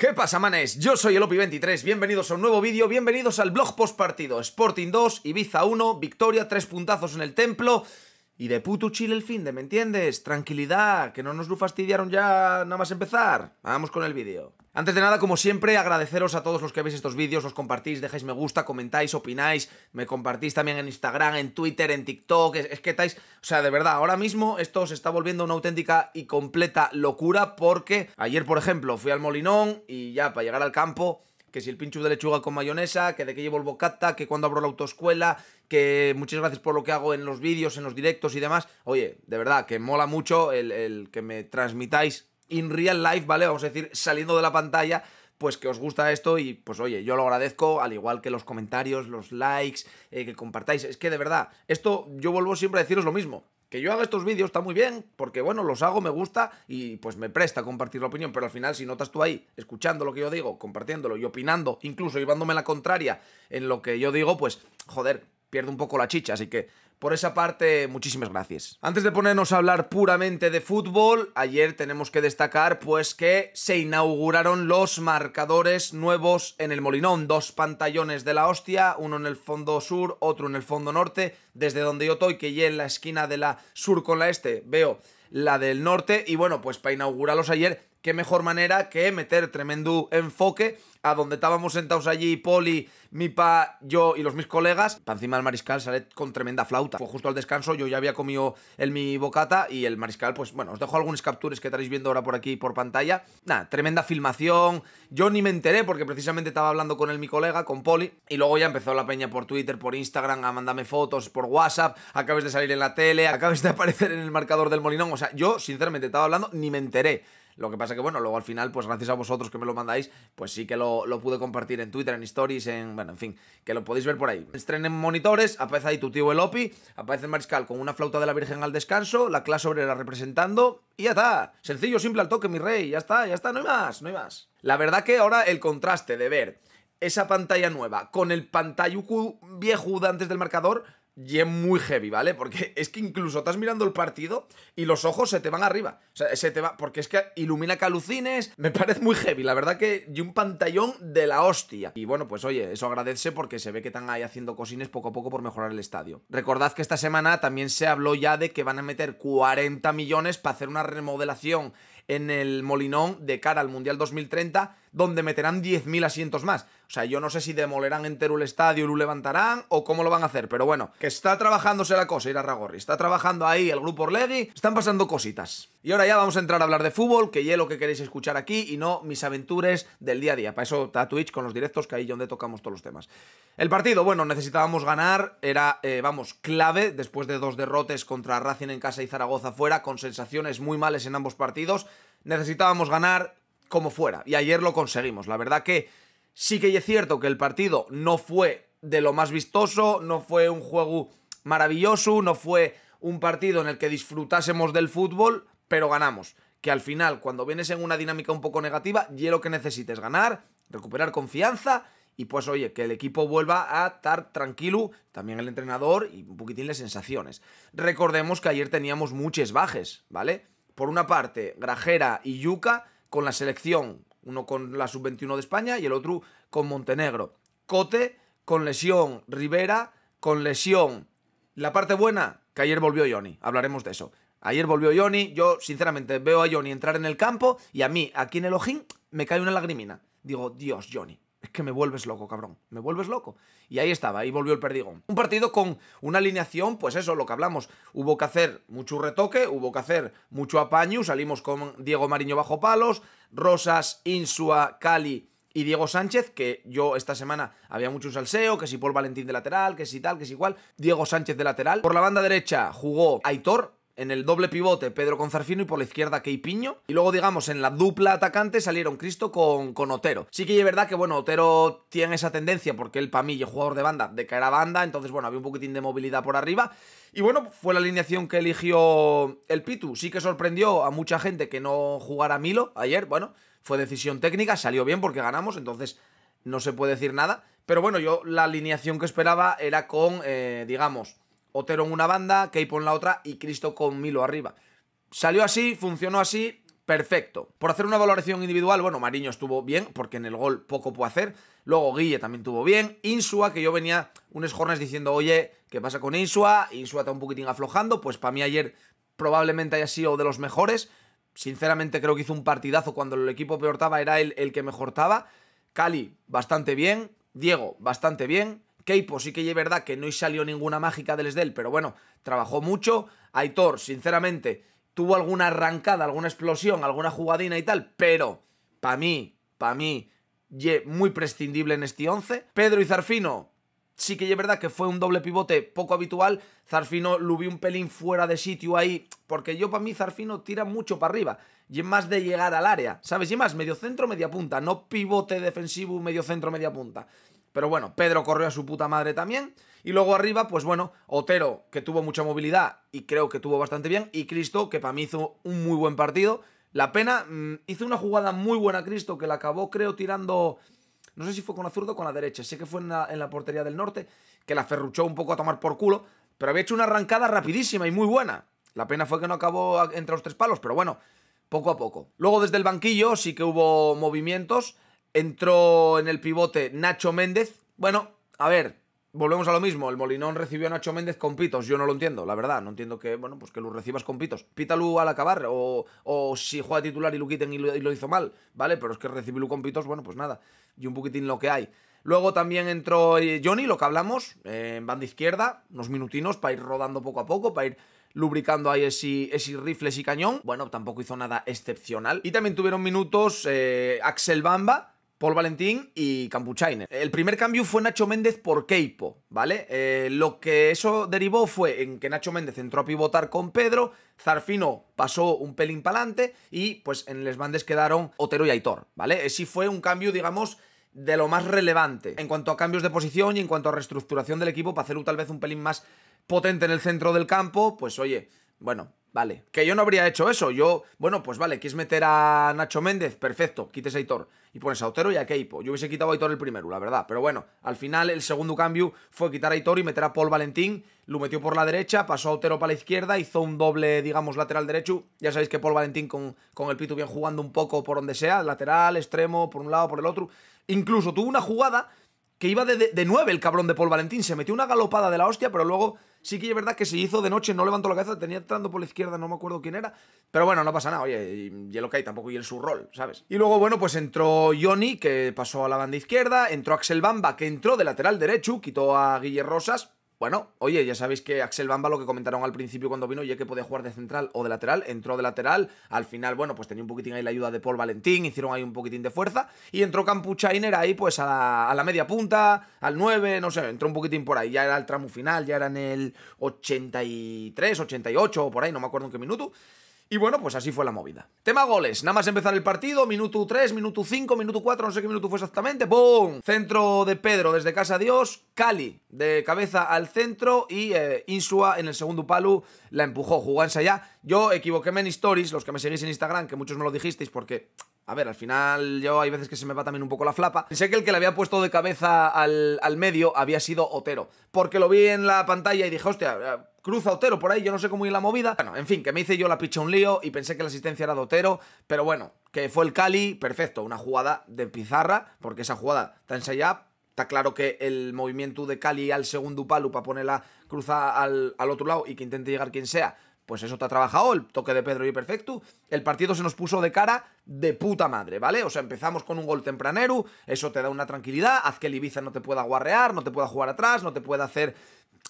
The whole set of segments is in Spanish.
¿Qué pasa, manes? Yo soy el Opi23, bienvenidos a un nuevo vídeo, bienvenidos al blog post partido Sporting 2, Ibiza 1, victoria, tres puntazos en el templo. Y de puto chile el fin de, ¿me entiendes? Tranquilidad, que no nos lo fastidiaron ya nada más empezar. Vamos con el vídeo. Antes de nada, como siempre, agradeceros a todos los que veis estos vídeos, los compartís, dejáis me gusta, comentáis, opináis, me compartís también en Instagram, en Twitter, en TikTok, es, es que estáis... O sea, de verdad, ahora mismo esto se está volviendo una auténtica y completa locura porque ayer, por ejemplo, fui al Molinón y ya para llegar al campo que si el pincho de lechuga con mayonesa, que de qué llevo el bocata, que cuando abro la autoescuela, que muchas gracias por lo que hago en los vídeos, en los directos y demás. Oye, de verdad, que mola mucho el, que me transmitáis in real life, ¿vale? Vamos a decir, saliendo de la pantalla, pues que os gusta esto y pues oye, yo lo agradezco, al igual que los comentarios, los likes, eh, que compartáis. Es que de verdad, esto yo vuelvo siempre a deciros lo mismo. Que yo haga estos vídeos está muy bien, porque bueno, los hago, me gusta y pues me presta compartir la opinión, pero al final si notas tú ahí, escuchando lo que yo digo, compartiéndolo y opinando, incluso llevándome la contraria en lo que yo digo, pues joder, pierdo un poco la chicha, así que por esa parte, muchísimas gracias. Antes de ponernos a hablar puramente de fútbol, ayer tenemos que destacar pues que se inauguraron los marcadores nuevos en el Molinón. Dos pantallones de la hostia, uno en el fondo sur, otro en el fondo norte. Desde donde yo estoy, que ya en la esquina de la sur con la este, veo la del norte. Y bueno, pues para inaugurarlos ayer qué mejor manera que meter tremendo enfoque a donde estábamos sentados allí Poli, mi pa, yo y los mis colegas. Para encima el mariscal sale con tremenda flauta. Fue justo al descanso, yo ya había comido el mi bocata y el mariscal, pues bueno, os dejo algunas capturas que estaréis viendo ahora por aquí por pantalla. Nada, tremenda filmación. Yo ni me enteré porque precisamente estaba hablando con él mi colega, con Poli, y luego ya empezó la peña por Twitter, por Instagram, a mandarme fotos, por WhatsApp, acabes de salir en la tele, acabes de aparecer en el marcador del Molinón. O sea, yo sinceramente estaba hablando, ni me enteré. Lo que pasa que, bueno, luego al final, pues gracias a vosotros que me lo mandáis, pues sí que lo, lo pude compartir en Twitter, en Stories, en... Bueno, en fin, que lo podéis ver por ahí. Estrenen monitores, aparece ahí tu tío el Opi, aparece el Mariscal con una flauta de la Virgen al descanso, la clase obrera representando y ya está. Sencillo, simple al toque, mi rey. Ya está, ya está, no hay más, no hay más. La verdad que ahora el contraste de ver esa pantalla nueva con el pantallucu viejo de antes del marcador y es muy heavy, ¿vale? Porque es que incluso estás mirando el partido y los ojos se te van arriba. O sea, se te va. Porque es que ilumina calucines. Me parece muy heavy. La verdad que. Y un pantallón de la hostia. Y bueno, pues oye, eso agradece porque se ve que están ahí haciendo cosines poco a poco por mejorar el estadio. Recordad que esta semana también se habló ya de que van a meter 40 millones para hacer una remodelación en el Molinón de cara al Mundial 2030 donde meterán 10.000 asientos más. O sea, yo no sé si demolerán entero el estadio, y lo levantarán o cómo lo van a hacer, pero bueno, que está trabajándose la cosa, Ragorri. Está trabajando ahí el grupo Orlegi, están pasando cositas. Y ahora ya vamos a entrar a hablar de fútbol, que ya es lo que queréis escuchar aquí y no mis aventuras del día a día. Para eso está Twitch con los directos, que ahí donde tocamos todos los temas. El partido, bueno, necesitábamos ganar, era, eh, vamos, clave después de dos derrotes contra Racing en casa y Zaragoza fuera, con sensaciones muy males en ambos partidos. Necesitábamos ganar, como fuera. Y ayer lo conseguimos. La verdad que sí que es cierto que el partido no fue de lo más vistoso, no fue un juego maravilloso, no fue un partido en el que disfrutásemos del fútbol, pero ganamos. Que al final, cuando vienes en una dinámica un poco negativa, ya lo que necesites ganar, recuperar confianza y pues oye, que el equipo vuelva a estar tranquilo, también el entrenador y un poquitín de sensaciones. Recordemos que ayer teníamos muchos bajes, ¿vale? Por una parte, Grajera y Yuca, con la selección, uno con la sub-21 de España y el otro con Montenegro. Cote con lesión, Rivera con lesión. La parte buena, que ayer volvió Johnny, hablaremos de eso. Ayer volvió Johnny, yo sinceramente veo a Johnny entrar en el campo y a mí, aquí en el ojín, me cae una lagrimina. Digo, Dios, Johnny, es que me vuelves loco, cabrón, me vuelves loco. Y ahí estaba, ahí volvió el perdigón. Un partido con una alineación, pues eso, lo que hablamos. Hubo que hacer mucho retoque, hubo que hacer mucho apaño, salimos con Diego Mariño bajo palos, Rosas, Insua, Cali y Diego Sánchez, que yo esta semana había mucho salseo, que si Paul Valentín de lateral, que si tal, que si cual, Diego Sánchez de lateral. Por la banda derecha jugó Aitor, en el doble pivote Pedro Conzarfino y por la izquierda Piño. Y luego, digamos, en la dupla atacante salieron Cristo con, Otero. Sí que es verdad que, bueno, Otero tiene esa tendencia, porque él, pamillo jugador de banda, de caer a banda, entonces, bueno, había un poquitín de movilidad por arriba. Y bueno, fue la alineación que eligió el Pitu. Sí que sorprendió a mucha gente que no jugara Milo ayer, bueno, fue decisión técnica, salió bien porque ganamos, entonces no se puede decir nada. Pero bueno, yo la alineación que esperaba era con, eh, digamos, Otero en una banda, Keipo en la otra y Cristo con Milo arriba. Salió así, funcionó así, perfecto. Por hacer una valoración individual, bueno, Mariño estuvo bien, porque en el gol poco puede hacer. Luego Guille también tuvo bien. Insua, que yo venía unos jornes diciendo, oye, ¿qué pasa con Insua? Insua está un poquitín aflojando, pues para mí ayer probablemente haya sido de los mejores. Sinceramente creo que hizo un partidazo cuando el equipo peortaba, era él el que mejor estaba Cali, bastante bien. Diego, bastante bien. Keipo sí que es verdad que no salió ninguna mágica del Esdel, pero bueno, trabajó mucho. Aitor, sinceramente, tuvo alguna arrancada, alguna explosión, alguna jugadina y tal, pero para mí, para mí, ye muy prescindible en este 11. Pedro y Zarfino, sí que es verdad que fue un doble pivote poco habitual. Zarfino lo vi un pelín fuera de sitio ahí, porque yo para mí Zarfino tira mucho para arriba. Y más de llegar al área, ¿sabes? Y más, medio centro, media punta, no pivote defensivo, medio centro, media punta. Pero bueno, Pedro corrió a su puta madre también. Y luego arriba, pues bueno, Otero, que tuvo mucha movilidad y creo que tuvo bastante bien. Y Cristo, que para mí hizo un muy buen partido. La pena, mm, hizo una jugada muy buena Cristo, que la acabó, creo, tirando... No sé si fue con la zurda o con la derecha. Sé que fue en la, en la portería del norte, que la ferruchó un poco a tomar por culo. Pero había hecho una arrancada rapidísima y muy buena. La pena fue que no acabó entre los tres palos, pero bueno, poco a poco. Luego desde el banquillo sí que hubo movimientos. Entró en el pivote Nacho Méndez. Bueno, a ver, volvemos a lo mismo. El Molinón recibió a Nacho Méndez con pitos. Yo no lo entiendo, la verdad. No entiendo que, bueno, pues que lo recibas con pitos. Pítalo al acabar. O, o si juega titular y lo quiten y lo, hizo mal, ¿vale? Pero es que recibirlo con pitos, bueno, pues nada. Y un poquitín lo que hay. Luego también entró eh, Johnny, lo que hablamos, eh, en banda izquierda, unos minutinos para ir rodando poco a poco, para ir lubricando ahí ese, ese rifles y cañón. Bueno, tampoco hizo nada excepcional. Y también tuvieron minutos eh, Axel Bamba, Paul Valentín y Campuchainer. El primer cambio fue Nacho Méndez por Keipo, ¿vale? Eh, lo que eso derivó fue en que Nacho Méndez entró a pivotar con Pedro, Zarfino pasó un pelín para adelante y pues en Les Bandes quedaron Otero y Aitor, ¿vale? Ese eh, fue un cambio, digamos, de lo más relevante en cuanto a cambios de posición y en cuanto a reestructuración del equipo para hacerlo tal vez un pelín más potente en el centro del campo, pues oye, bueno, Vale, que yo no habría hecho eso. Yo, bueno, pues vale, quieres meter a Nacho Méndez, perfecto, quites a Aitor. Y pones a Otero y a Keipo. Yo hubiese quitado a Aitor el primero, la verdad. Pero bueno, al final el segundo cambio fue quitar a Aitor y meter a Paul Valentín. Lo metió por la derecha, pasó a Otero para la izquierda, hizo un doble, digamos, lateral derecho. Ya sabéis que Paul Valentín con, con el Pitu bien jugando un poco por donde sea, lateral, extremo, por un lado, por el otro. Incluso tuvo una jugada que iba de, de, de nueve el cabrón de Paul Valentín. Se metió una galopada de la hostia, pero luego Sí que es verdad que se hizo de noche, no levantó la cabeza, tenía entrando por la izquierda, no me acuerdo quién era. Pero bueno, no pasa nada, oye, y, y lo que hay tampoco y en su rol, ¿sabes? Y luego, bueno, pues entró Johnny, que pasó a la banda izquierda, entró Axel Bamba, que entró de lateral derecho, quitó a Guillermo Rosas, bueno, oye, ya sabéis que Axel Bamba, lo que comentaron al principio cuando vino, ya que podía jugar de central o de lateral, entró de lateral, al final, bueno, pues tenía un poquitín ahí la ayuda de Paul Valentín, hicieron ahí un poquitín de fuerza, y entró Campuchainer ahí, pues a la, a la media punta, al 9, no sé, entró un poquitín por ahí, ya era el tramo final, ya era en el 83, 88 o por ahí, no me acuerdo en qué minuto, y bueno, pues así fue la movida. Tema goles. Nada más empezar el partido, minuto 3, minuto 5, minuto 4, no sé qué minuto fue exactamente. ¡Boom! Centro de Pedro desde Casa Dios, Cali de cabeza al centro y eh, Insua en el segundo palo la empujó, jugó allá. Yo equivoquéme en stories, los que me seguís en Instagram, que muchos me lo dijisteis porque a ver, al final yo hay veces que se me va también un poco la flapa. Pensé que el que le había puesto de cabeza al, medio había sido Otero, porque lo vi en la pantalla y dije, hostia, eh, cruza Otero por ahí, yo no sé cómo ir la movida. Bueno, en fin, que me hice yo la picha un lío y pensé que la asistencia era de Otero, pero bueno, que fue el Cali, perfecto, una jugada de pizarra, porque esa jugada está ensayada, está claro que el movimiento de Cali al segundo palo para ponerla cruza al, al otro lado y que intente llegar quien sea, pues eso te ha trabajado, el toque de Pedro y perfecto. El partido se nos puso de cara de puta madre, ¿vale? O sea, empezamos con un gol tempranero, eso te da una tranquilidad, haz que el Ibiza no te pueda guarrear, no te pueda jugar atrás, no te pueda hacer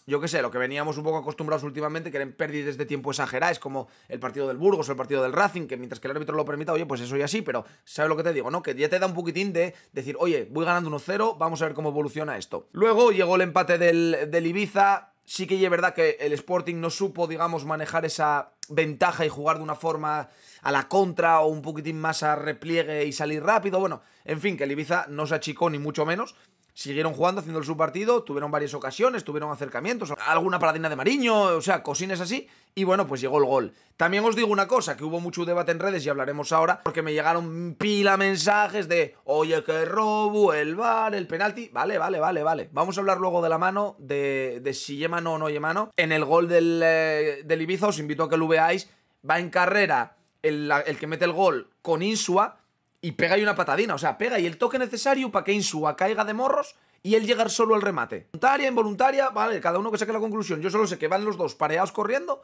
yo qué sé, lo que veníamos un poco acostumbrados últimamente, que eran pérdidas de tiempo exageradas, como el partido del Burgos o el partido del Racing, que mientras que el árbitro lo permita, oye, pues eso y así, pero ¿sabes lo que te digo, no? Que ya te da un poquitín de decir, oye, voy ganando 1-0, vamos a ver cómo evoluciona esto. Luego llegó el empate del, del Ibiza, sí que es verdad que el Sporting no supo, digamos, manejar esa ventaja y jugar de una forma a la contra o un poquitín más a repliegue y salir rápido. Bueno, en fin, que el Ibiza no se achicó ni mucho menos, siguieron jugando, haciendo su partido, tuvieron varias ocasiones, tuvieron acercamientos, alguna paradina de Mariño, o sea, cosines así, y bueno, pues llegó el gol. También os digo una cosa, que hubo mucho debate en redes y hablaremos ahora, porque me llegaron pila mensajes de, oye, que robo, el bar, el penalti, vale, vale, vale, vale. Vamos a hablar luego de la mano, de, de si Yemano o no Yemano. En el gol eh, del, Ibiza os invito a que lo veáis, va en carrera el que mete el gol con Insua, y pega ahí una patadina. O sea, pega ahí el toque necesario para que Insua caiga de morros y él llegar solo al remate. Voluntaria, involuntaria, vale, cada uno que saque la conclusión. Yo solo sé que van los dos pareados corriendo.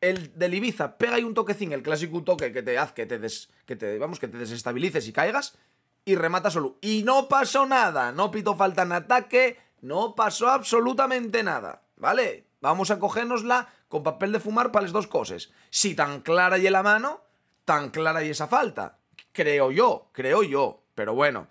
El del Ibiza pega ahí un toquecín, el clásico toque que te hace que te, des, que te, vamos, que te desestabilices y caigas. Y remata solo. Y no pasó nada. No pito falta en ataque. No pasó absolutamente nada. ¿Vale? Vamos a cogernosla con papel de fumar para las dos cosas. Si tan clara y la mano, tan clara y esa falta. Creo yo, creo yo. Pero bueno,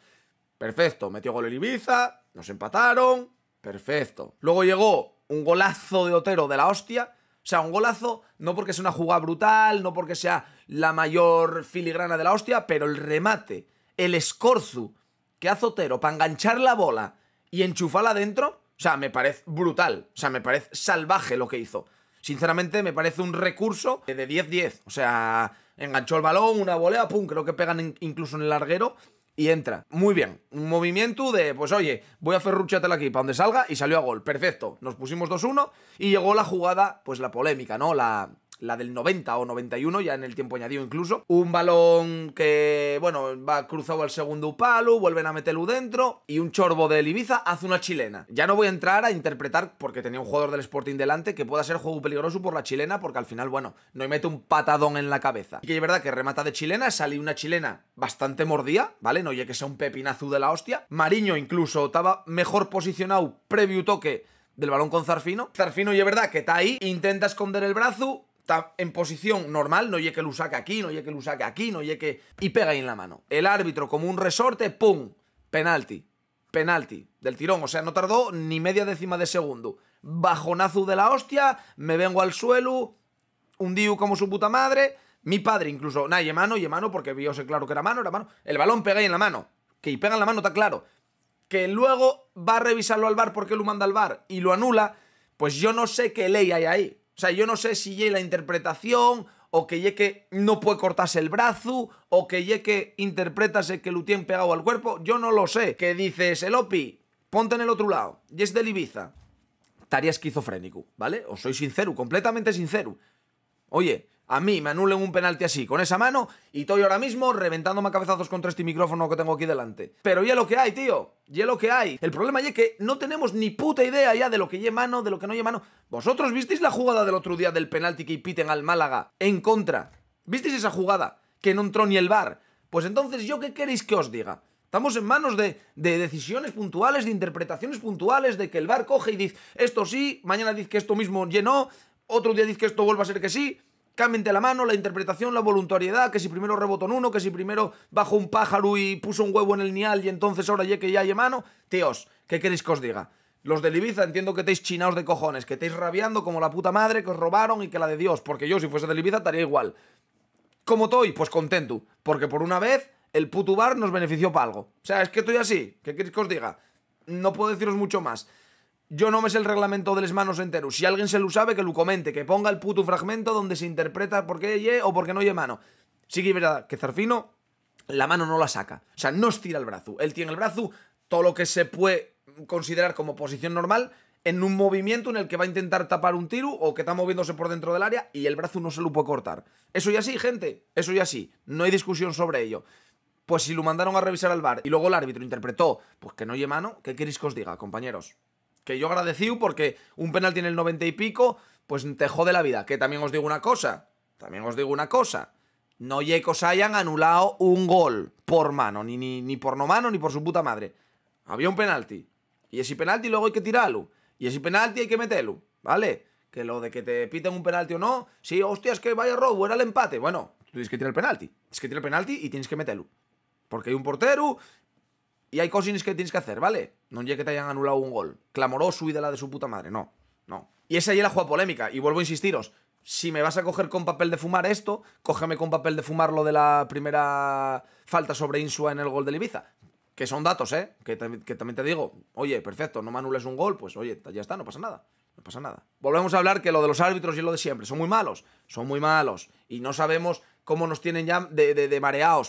perfecto. Metió gol el Ibiza, nos empataron, perfecto. Luego llegó un golazo de Otero de la hostia. O sea, un golazo, no porque sea una jugada brutal, no porque sea la mayor filigrana de la hostia, pero el remate, el escorzu que hace Otero para enganchar la bola y enchufarla adentro, o sea, me parece brutal. O sea, me parece salvaje lo que hizo. Sinceramente, me parece un recurso de 10-10. O sea, enganchó el balón, una volea, pum, creo que pegan incluso en el larguero y entra. Muy bien. Un movimiento de, pues oye, voy a ferruchatela aquí para donde salga y salió a gol. Perfecto. Nos pusimos 2-1 y llegó la jugada, pues la polémica, ¿no? La, la del 90 o 91, ya en el tiempo añadido incluso. Un balón que, bueno, va cruzado al segundo palo, vuelven a meterlo dentro y un chorbo de Ibiza hace una chilena. Ya no voy a entrar a interpretar porque tenía un jugador del Sporting delante que pueda ser juego peligroso por la chilena porque al final, bueno, no mete un patadón en la cabeza. Y que es verdad que remata de chilena, sale una chilena bastante mordida, ¿vale? No oye que sea un pepinazo de la hostia. Mariño incluso estaba mejor posicionado previo toque del balón con Zarfino. Zarfino, y es verdad que está ahí, intenta esconder el brazo, está en posición normal, no llegue que lo saque aquí, no llegue que lo saque aquí, no llegue que... Y pega ahí en la mano. El árbitro, como un resorte, ¡pum! Penalti. Penalti. Del tirón. O sea, no tardó ni media décima de segundo. Bajonazo de la hostia, me vengo al suelo, un diu como su puta madre. Mi padre incluso, nadie y mano, y mano, porque vio claro que era mano, era mano. El balón pega ahí en la mano. Que y pega en la mano, está claro. Que luego va a revisarlo al bar porque lo manda al bar y lo anula. Pues yo no sé qué ley hay ahí. O sea, yo no sé si llegue la interpretación o que ye que no puede cortarse el brazo, o que ye que interpretase que lo tienen pegado al cuerpo, yo no lo sé. Que dices, el Opi, ponte en el otro lado, y es de Ibiza. Estaría esquizofrénico, ¿vale? Os soy sincero, completamente sincero. Oye, a mí me anulen un penalti así, con esa mano, y estoy ahora mismo reventándome a cabezazos contra este micrófono que tengo aquí delante. Pero ya lo que hay, tío, ya lo que hay. El problema es que no tenemos ni puta idea ya de lo que lleva mano, de lo que no lleva mano. ¿Vosotros visteis la jugada del otro día del penalti que piten al Málaga en contra? ¿Visteis esa jugada? Que no entró ni el bar. Pues entonces, ¿yo qué queréis que os diga? Estamos en manos de, decisiones puntuales, de interpretaciones puntuales, de que el bar coge y dice esto sí, mañana dice que esto mismo llenó, otro día dice que esto vuelva a ser que sí la mano, la interpretación, la voluntariedad, que si primero rebotó en uno, que si primero bajó un pájaro y puso un huevo en el nial y entonces ahora ya que ya hay mano. Tíos, ¿qué queréis que os diga? Los de Ibiza entiendo que estáis chinaos de cojones, que estáis rabiando como la puta madre que os robaron y que la de Dios, porque yo si fuese de Ibiza estaría igual. ¿Cómo estoy? Pues contento, porque por una vez el puto bar nos benefició para algo. O sea, es que estoy así, ¿qué queréis que os diga? No puedo deciros mucho más. Yo no me sé el reglamento de las manos enteros. Si alguien se lo sabe, que lo comente, que ponga el puto fragmento donde se interpreta por qué ye o por qué no ye mano. Sí que es verdad que Zarfino la mano no la saca. O sea, no estira el brazo. Él tiene el brazo, todo lo que se puede considerar como posición normal, en un movimiento en el que va a intentar tapar un tiro o que está moviéndose por dentro del área y el brazo no se lo puede cortar. Eso ya sí, gente. Eso ya sí. No hay discusión sobre ello. Pues si lo mandaron a revisar al bar y luego el árbitro interpretó, pues que no hay mano, ¿qué queréis que os diga, compañeros? Que yo agradecí porque un penalti en el 90 y pico, pues te jode la vida. Que también os digo una cosa, también os digo una cosa. No yecos hayan anulado un gol por mano, ni, ni, por no mano, ni por su puta madre. Había un penalti. Y ese penalti luego hay que tirarlo. Y ese penalti hay que meterlo, ¿vale? Que lo de que te piten un penalti o no, sí, hostia, es que vaya robo, era el empate. Bueno, tú tienes que tirar el penalti. Tienes que tirar el penalti y tienes que meterlo. Porque hay un portero y hay cosines que tienes que hacer, ¿vale? No llegue que te hayan anulado un gol. Clamoroso y de la de su puta madre, no. No. Y esa ya la juega polémica. Y vuelvo a insistiros. Si me vas a coger con papel de fumar esto, cógeme con papel de fumar lo de la primera falta sobre Insua en el gol de Ibiza. Que son datos, ¿eh? Que, que también te digo, oye, perfecto, no me anules un gol, pues oye, ya está, no pasa nada. No pasa nada. Volvemos a hablar que lo de los árbitros y lo de siempre. Son muy malos. Son muy malos. Y no sabemos cómo nos tienen ya de, de,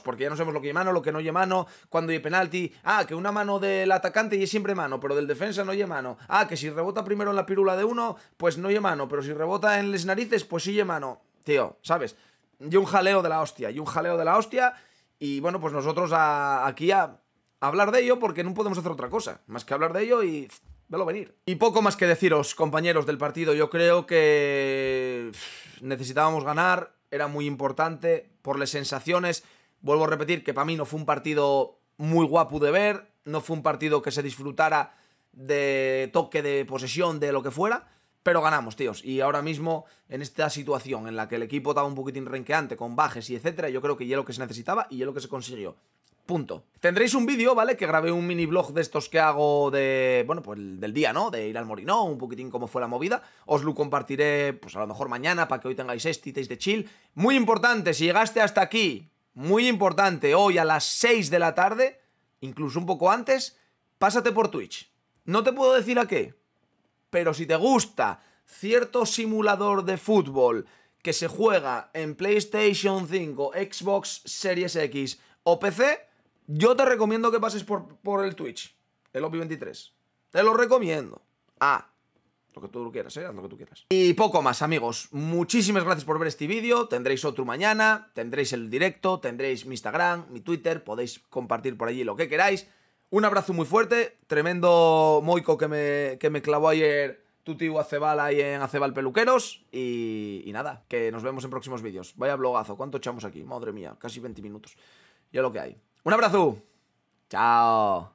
porque ya no sabemos lo que hay mano, lo que no hay mano, cuando hay penalti. Ah, que una mano del atacante y siempre mano, pero del defensa no hay mano. Ah, que si rebota primero en la pirula de uno, pues no hay mano, pero si rebota en las narices, pues sí hay mano. Tío, ¿sabes? Y un jaleo de la hostia, y un jaleo de la hostia. Y bueno, pues nosotros aquí a, hablar de ello porque no podemos hacer otra cosa, más que hablar de ello y velo venir. Y poco más que deciros, compañeros del partido. Yo creo que necesitábamos ganar era muy importante por las sensaciones. Vuelvo a repetir que para mí no fue un partido muy guapo de ver, no fue un partido que se disfrutara de toque de posesión, de lo que fuera, pero ganamos, tíos. Y ahora mismo, en esta situación en la que el equipo estaba un poquitín renqueante, con bajes y etcétera, yo creo que ya lo que se necesitaba y ya lo que se consiguió. Punto. Tendréis un vídeo, ¿vale? Que grabé un mini blog de estos que hago de, bueno, pues del día, ¿no? De ir al Morinó, un poquitín cómo fue la movida. Os lo compartiré, pues a lo mejor mañana, para que hoy tengáis este de chill. Muy importante, si llegaste hasta aquí, muy importante, hoy a las 6 de la tarde, incluso un poco antes, pásate por Twitch. No te puedo decir a qué, pero si te gusta cierto simulador de fútbol que se juega en PlayStation 5, Xbox Series X o PC yo te recomiendo que pases por, el Twitch, el OPI23. Te lo recomiendo. Ah, lo que tú quieras, ¿eh? Haz lo que tú quieras. Y poco más, amigos. Muchísimas gracias por ver este vídeo. Tendréis otro mañana, tendréis el directo, tendréis mi Instagram, mi Twitter. Podéis compartir por allí lo que queráis. Un abrazo muy fuerte. Tremendo moico que me, que me clavó ayer tu tío Acebal ahí en Acebal Peluqueros. Y, y nada, que nos vemos en próximos vídeos. Vaya blogazo, ¿cuánto echamos aquí? Madre mía, casi 20 minutos. Ya lo que hay. Un abrazo. Chao.